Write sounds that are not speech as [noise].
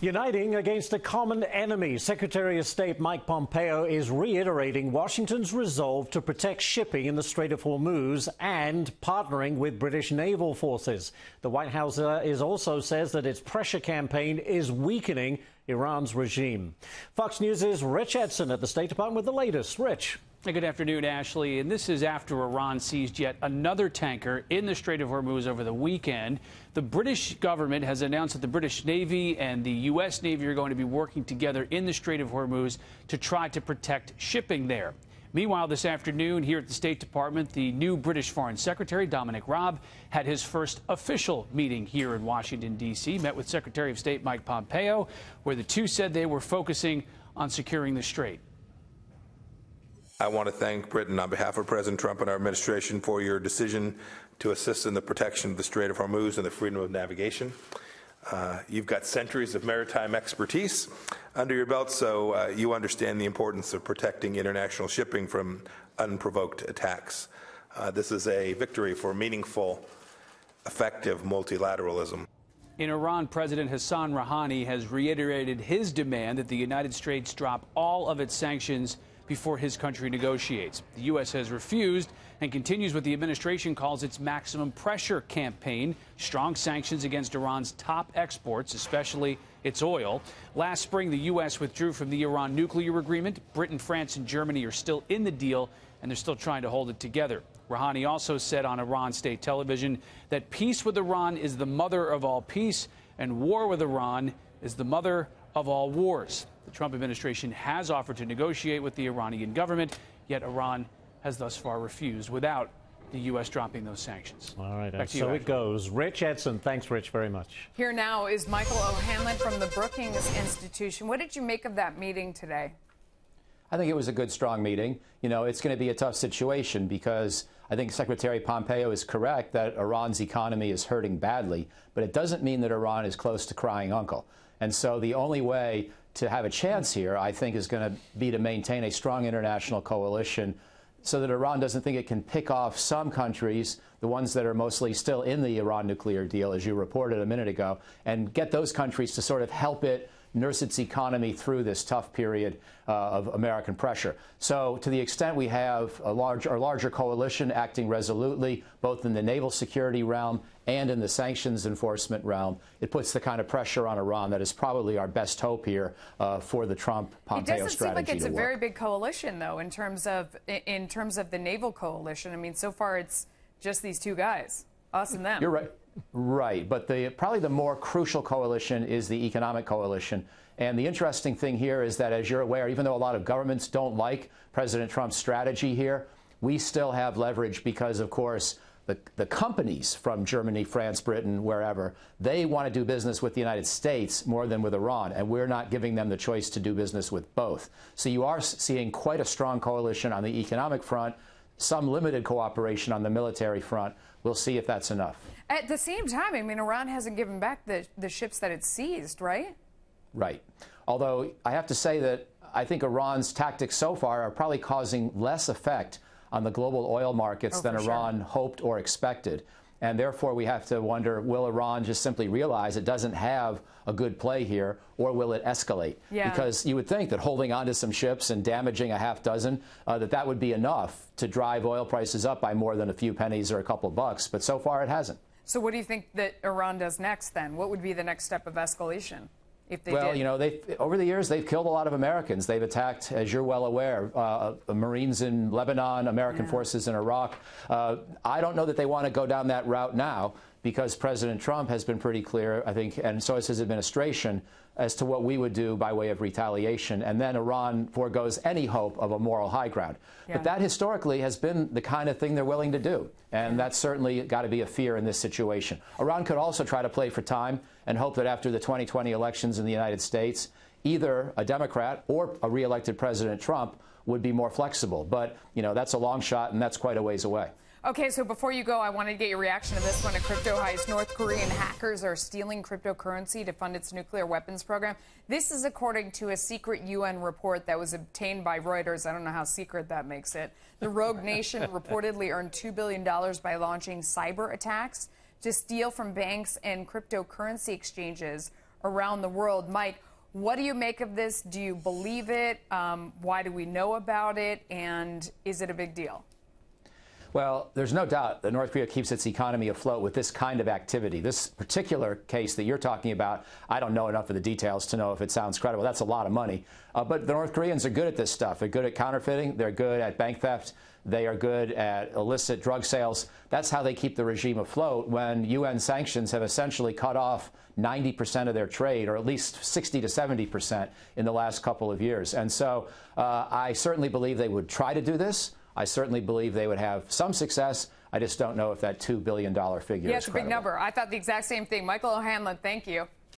Uniting against a common enemy, Secretary of State Mike Pompeo is reiterating Washington's resolve to protect shipping in the Strait of Hormuz and partnering with British naval forces. The White House uh, is also says that its pressure campaign is weakening Iran's regime. Fox News' Rich Edson at the State Department with the latest. Rich. Good afternoon, Ashley. And this is after Iran seized yet another tanker in the Strait of Hormuz over the weekend. The British government has announced that the British Navy and the U.S. Navy are going to be working together in the Strait of Hormuz to try to protect shipping there. Meanwhile, this afternoon here at the State Department, the new British Foreign Secretary, Dominic Raab, had his first official meeting here in Washington, D.C., met with Secretary of State Mike Pompeo, where the two said they were focusing on securing the strait. I want to thank Britain on behalf of President Trump and our administration for your decision to assist in the protection of the Strait of Hormuz and the freedom of navigation. Uh, you've got centuries of maritime expertise under your belt, so uh, you understand the importance of protecting international shipping from unprovoked attacks. Uh, this is a victory for meaningful, effective multilateralism. In Iran, President Hassan Rouhani has reiterated his demand that the United States drop all of its sanctions before his country negotiates. The U.S. has refused and continues what the administration calls its maximum pressure campaign strong sanctions against Iran's top exports, especially its oil. Last spring, the U.S. withdrew from the Iran nuclear agreement. Britain, France, and Germany are still in the deal, and they're still trying to hold it together. Rouhani also said on Iran state television that peace with Iran is the mother of all peace, and war with Iran is the mother of all wars. The Trump administration has offered to negotiate with the Iranian government, yet Iran has thus far refused without the U.S. dropping those sanctions. All right, Back so it goes. Rich Edson, thanks, Rich, very much. Here now is Michael O'Hanlon from the Brookings Institution. What did you make of that meeting today? I think it was a good, strong meeting. You know, it's going to be a tough situation because I think Secretary Pompeo is correct that Iran's economy is hurting badly, but it doesn't mean that Iran is close to crying uncle. And so the only way to have a chance here, I think, is going to be to maintain a strong international coalition so that Iran doesn't think it can pick off some countries, the ones that are mostly still in the Iran nuclear deal, as you reported a minute ago, and get those countries to sort of help it nurse its economy through this tough period uh, of American pressure. So, to the extent we have a large or larger coalition acting resolutely, both in the naval security realm and in the sanctions enforcement realm, it puts the kind of pressure on Iran that is probably our best hope here uh, for the Trump Pompeo strategy. It doesn't seem like it's a very big coalition, though, in terms of in terms of the naval coalition. I mean, so far it's just these two guys, us and them. You're right. Right, but the, probably the more crucial coalition is the economic coalition. And the interesting thing here is that, as you're aware, even though a lot of governments don't like President Trump's strategy here, we still have leverage because, of course, the, the companies from Germany, France, Britain, wherever, they want to do business with the United States more than with Iran, and we're not giving them the choice to do business with both. So you are seeing quite a strong coalition on the economic front, some limited cooperation on the military front. We'll see if that's enough. At the same time, I mean, Iran hasn't given back the, the ships that it seized, right? Right. Although I have to say that I think Iran's tactics so far are probably causing less effect on the global oil markets oh, than Iran sure. hoped or expected. And therefore, we have to wonder will Iran just simply realize it doesn't have a good play here, or will it escalate? Yeah. Because you would think that holding onto some ships and damaging a half dozen, uh, that that would be enough to drive oil prices up by more than a few pennies or a couple of bucks. But so far, it hasn't. So what do you think that Iran does next then? What would be the next step of escalation? well, did. you know, they over the years they've killed a lot of Americans. They've attacked, as you're well aware, uh, Marines in Lebanon, American yeah. forces in Iraq. Uh, I don't know that they want to go down that route now because President Trump has been pretty clear, I think, and so has his administration, as to what we would do by way of retaliation. And then Iran foregoes any hope of a moral high ground. Yeah. But that historically has been the kind of thing they're willing to do. And that's certainly got to be a fear in this situation. Iran could also try to play for time and hope that after the 2020 elections in the United States, either a Democrat or a reelected President Trump would be more flexible. But, you know, that's a long shot and that's quite a ways away. Okay, so before you go, I wanted to get your reaction to this one. A crypto heist. North Korean hackers are stealing cryptocurrency to fund its nuclear weapons program. This is according to a secret UN report that was obtained by Reuters. I don't know how secret that makes it. The rogue nation [laughs] reportedly earned $2 billion by launching cyber attacks to steal from banks and cryptocurrency exchanges around the world. Mike, what do you make of this? Do you believe it? Um, why do we know about it? And is it a big deal? Well, there's no doubt that North Korea keeps its economy afloat with this kind of activity. This particular case that you're talking about, I don't know enough of the details to know if it sounds credible. That's a lot of money. Uh, but the North Koreans are good at this stuff. They're good at counterfeiting, they're good at bank theft, they are good at illicit drug sales. That's how they keep the regime afloat when UN sanctions have essentially cut off 90% of their trade, or at least 60 to 70% in the last couple of years. And so uh, I certainly believe they would try to do this. I certainly believe they would have some success. I just don't know if that $2 billion figure yeah, is. Yeah, it's a credible. big number. I thought the exact same thing. Michael O'Hanlon, thank you.